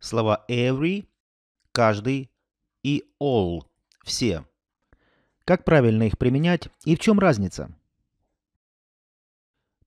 слова every, каждый и all, все. Как правильно их применять и в чем разница?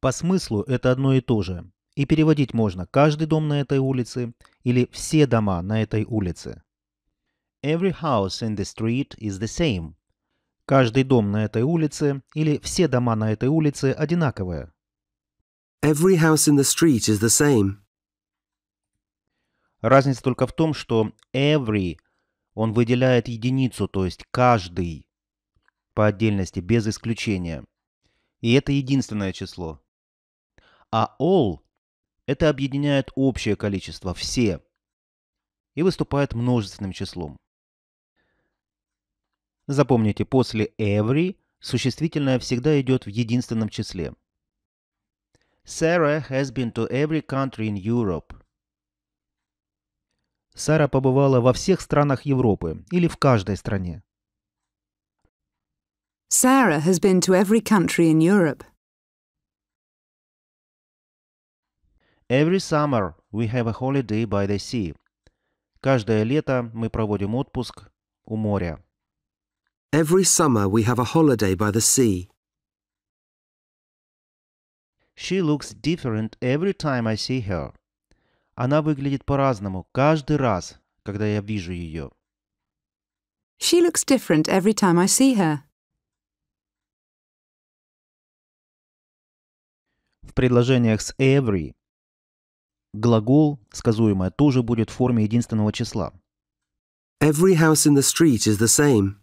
По смыслу это одно и то же. И переводить можно каждый дом на этой улице или все дома на этой улице. Every house in the street is the same. Каждый дом на этой улице или все дома на этой улице одинаковые. Every house in the street is the same. Разница только в том, что every он выделяет единицу, то есть каждый по отдельности, без исключения. И это единственное число. А all – это объединяет общее количество, все, и выступает множественным числом. Запомните, после every существительное всегда идет в единственном числе. Sarah has been to every country in Europe. Сара побывала во всех странах Европы или в каждой стране. Sarah has been to every country in Europe. Every summer we have a holiday by the sea. Каждое лето мы проводим отпуск у моря. Every summer we have a holiday by the sea. She looks different every time I see her. Она выглядит по-разному каждый раз, когда я вижу ее. She looks different every time I see her. В предложениях с every глагол, сказуемое, тоже будет в форме единственного числа. Every house in the street is the same.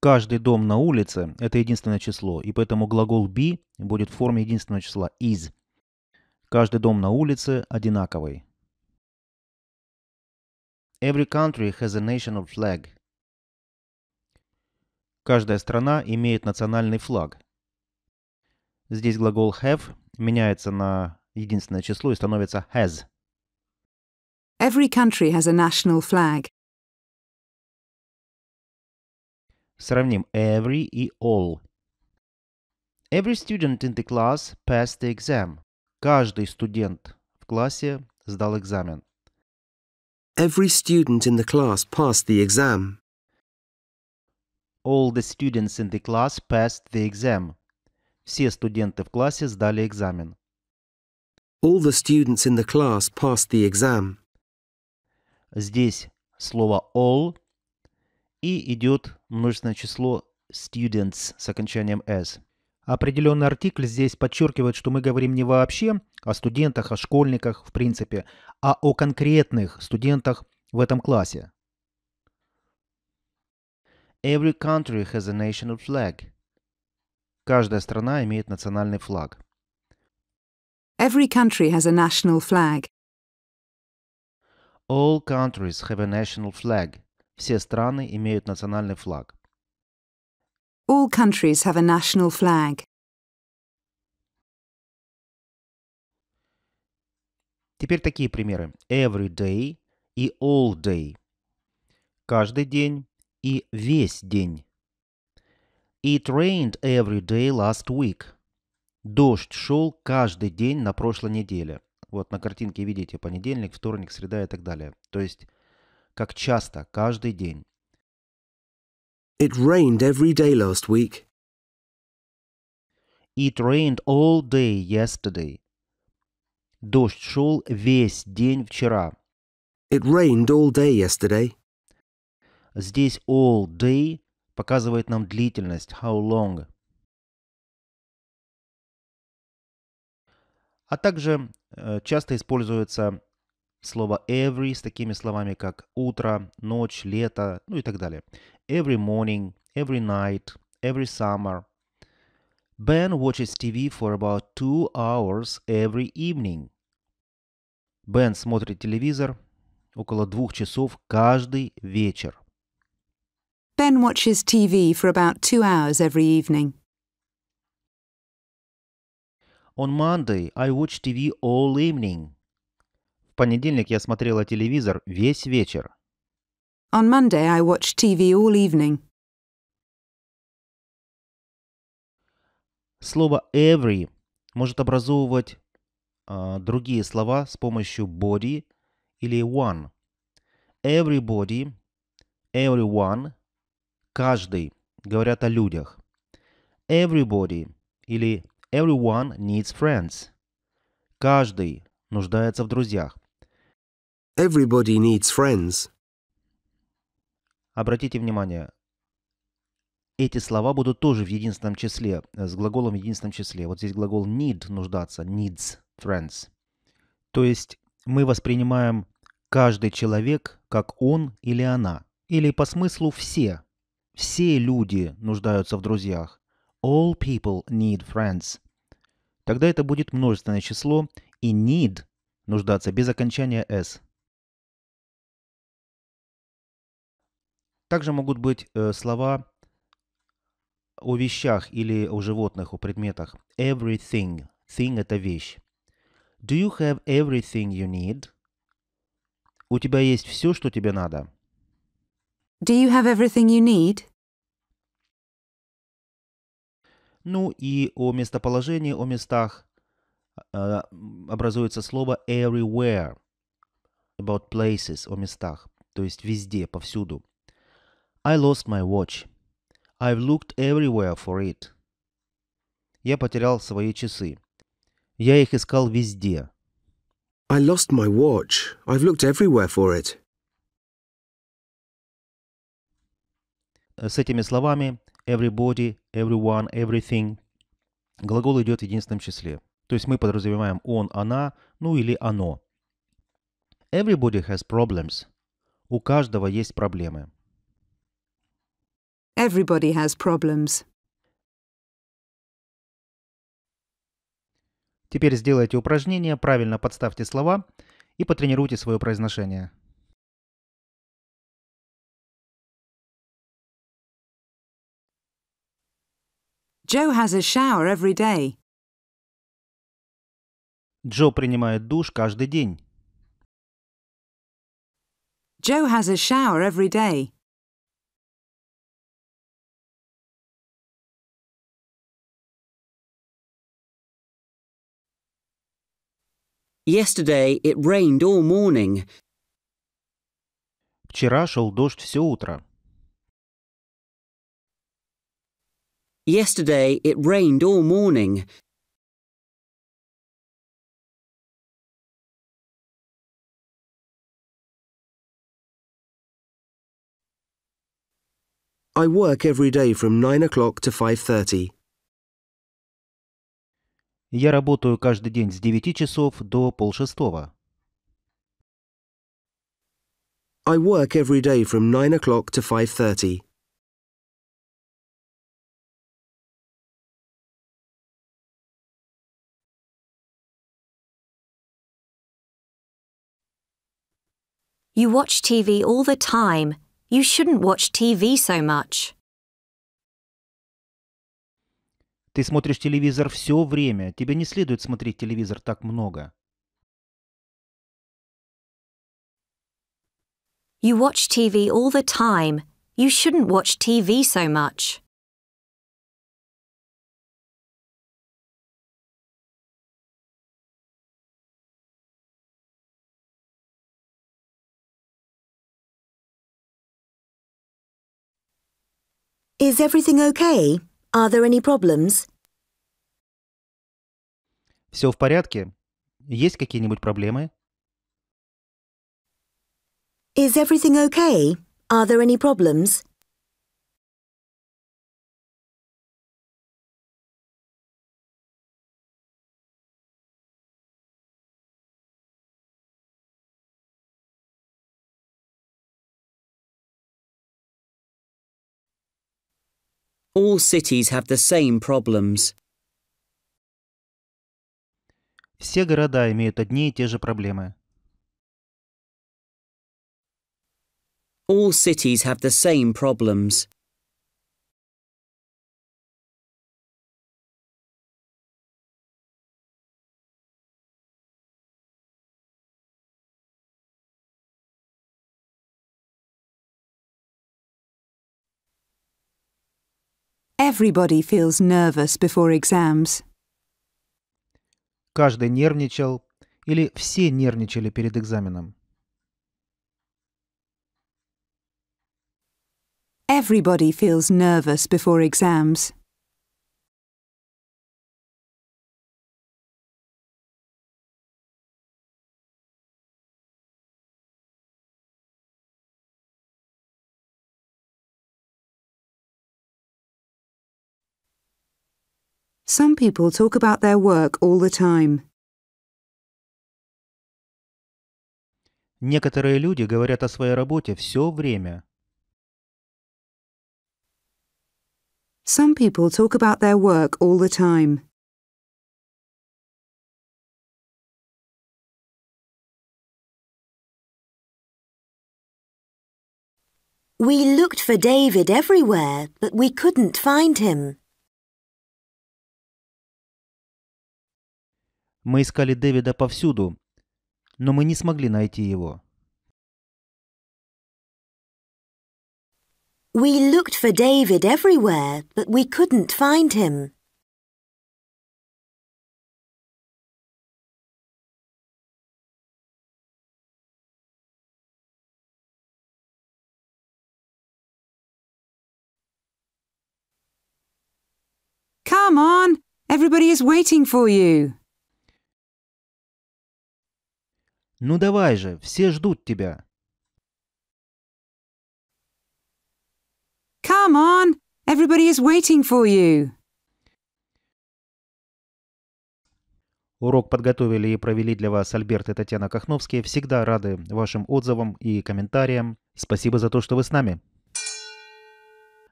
Каждый дом на улице – это единственное число, и поэтому глагол be будет в форме единственного числа is – Каждый дом на улице одинаковый. Every country has a national flag. Каждая страна имеет национальный флаг. Здесь глагол have меняется на единственное число и становится has. Every country has a national flag. Сравним every и all. Every student in the class passed the exam. Каждый студент в классе сдал экзамен. Every student in the class passed the exam. All the students in the class passed the exam. Все студенты в классе сдали экзамен. All the students in the class passed the exam. Здесь слово all и идет множественное число students с окончанием s. Определенный артикль здесь подчеркивает, что мы говорим не вообще о студентах, о школьниках, в принципе, а о конкретных студентах в этом классе. Every country has a national flag. Каждая страна имеет национальный флаг. Every country has a national flag. All countries have a national flag. Все страны имеют национальный флаг. All countries have a national flag. Теперь такие примеры. Every day и all day. Каждый день и весь день. It rained every day last week. Дождь шел каждый день на прошлой неделе. Вот на картинке видите понедельник, вторник, среда и так далее. То есть как часто, каждый день. It rained every day last week. It rained all day yesterday. Дождь шел весь день вчера. It rained all day yesterday. Здесь all day показывает нам длительность, how long. А также э, часто используется слово every с такими словами, как утро, ночь, лето, ну и так далее every morning, every night, every summer. Ben watches TV for about two hours every evening. Бен смотрит телевизор около двух часов каждый вечер. Ben watches TV for about two hours every evening. On Monday I watch TV all evening. В понедельник я смотрела телевизор весь вечер. On Monday I watched TV all evening. Слово every может образовывать э, другие слова с помощью body или one. Everybody, everyone, каждый говорят о людях. Everybody или everyone needs friends. Каждый нуждается в друзьях. Everybody needs friends. Обратите внимание, эти слова будут тоже в единственном числе, э, с глаголом в единственном числе. Вот здесь глагол need нуждаться, needs friends. То есть мы воспринимаем каждый человек как он или она. Или по смыслу все. Все люди нуждаются в друзьях. All people need friends. Тогда это будет множественное число и need нуждаться без окончания s. Также могут быть э, слова о вещах или о животных, о предметах. Everything. Thing – это вещь. Do you have everything you need? У тебя есть все, что тебе надо. Do you have everything you need? Ну и о местоположении, о местах а, образуется слово everywhere. About places, о местах. То есть везде, повсюду. I lost my watch. I've looked everywhere for it. Я потерял свои часы. Я их искал везде. I lost my watch. I've looked everywhere for it. С этими словами everybody, everyone, everything глагол идет в единственном числе. То есть мы подразумеваем он, она, ну или оно. Everybody has problems. У каждого есть проблемы. Everybody has problems. Теперь сделайте упражнение, правильно подставьте слова и потренируйте свое произношение. Joe has a shower every day. Джо принимает душ каждый день. Joe has a shower every day. Yesterday it rained all morning. Вчера шел дождь все утро. Yesterday it rained all morning. I work every day from 9 o'clock to 5.30. Я работаю каждый день с 9 часов до полшестого. I work every day from 9 o'clock to 5.30. You watch TV all the time. You shouldn't watch TV so much. Ты смотришь телевизор все время. Тебе не следует смотреть телевизор так много. You watch TV all the time. You shouldn't watch TV so much. Is everything okay? Are there any problems? Все в порядке? Есть какие-нибудь проблемы? Is everything okay? Are there any problems? All cities have the same problems. Все города имеют одни и те же проблемы. All cities have the same problems. Everybody feels nervous before exams. Каждый нервничал или все нервничали перед экзаменом. Everybody feels nervous before exams. Some people talk about their work all the time. Некоторые люди говорят о своей работе все время. Some people talk about their work all the time. We looked for David everywhere, but we couldn't find him. Мы искали Дэвида повсюду, но мы не смогли найти его. We looked for David everywhere, but we couldn't find him. Come on, everybody is waiting for you. Ну давай же, все ждут тебя. Come on, everybody is waiting for you. Урок подготовили и провели для вас Альберт и Татьяна Кахновские. Всегда рады вашим отзывам и комментариям. Спасибо за то, что вы с нами.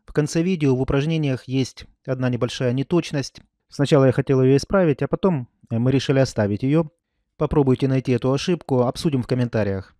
В конце видео в упражнениях есть одна небольшая неточность. Сначала я хотел ее исправить, а потом э, мы решили оставить ее. Попробуйте найти эту ошибку, обсудим в комментариях.